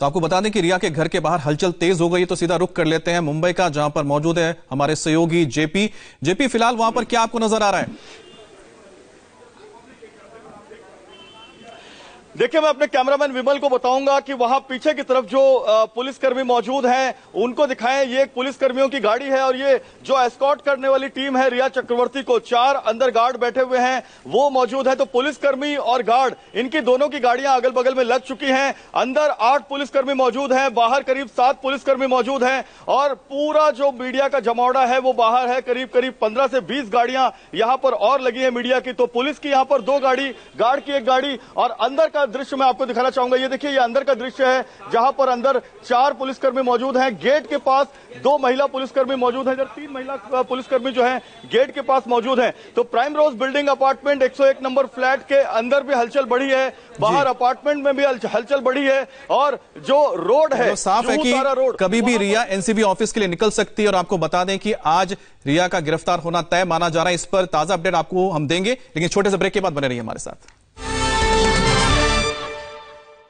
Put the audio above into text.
तो आपको बता दें कि रिया के घर के बाहर हलचल तेज हो गई तो सीधा रुख कर लेते हैं मुंबई का जहां पर मौजूद है हमारे सहयोगी जेपी जेपी फिलहाल वहां पर क्या आपको नजर आ रहा है देखिए मैं अपने कैमरामैन विमल को बताऊंगा कि वहां पीछे की तरफ जो पुलिसकर्मी मौजूद हैं उनको दिखाएं ये एक पुलिसकर्मियों की गाड़ी है और ये जो एस्कॉर्ट करने वाली टीम है रिया चक्रवर्ती को चार अंदर गार्ड बैठे हुए हैं वो मौजूद है तो पुलिसकर्मी और गार्ड इनकी दोनों की गाड़ियां अगल बगल में लग चुकी हैं अंदर आठ पुलिसकर्मी मौजूद हैं बाहर करीब सात पुलिसकर्मी मौजूद हैं और पूरा जो मीडिया का जमावड़ा है वो बाहर है करीब करीब पंद्रह से बीस गाड़ियां यहां पर और लगी है मीडिया की तो पुलिस की यहां पर दो गाड़ी गार्ड की एक गाड़ी और अंदर का का दृश्य मैं आपको दिखाना चाहूंगा ये देखिए ये अंदर का दृश्य है जहां पर अंदर चार पुलिसकर्मी मौजूद हैं गेट के पास दो महिला पुलिसकर्मी मौजूद हैं इधर तीन महिला पुलिसकर्मी जो हैं गेट के पास मौजूद हैं तो primrose building apartment 101 number flat के अंदर भी हलचल बढ़ी है बाहर अपार्टमेंट में भी हलचल बढ़ी है और जो रोड है साफ है की रोड कभी भी रिया एनसीबी ऑफिस के लिए निकल सकती है और आपको बता दें कि आज रिया का गिरफ्तार होना तय माना जा रहा है इस पर ताजा अपडेट आपको हम देंगे लेकिन छोटे से ब्रेक के बाद बने रही हमारे साथ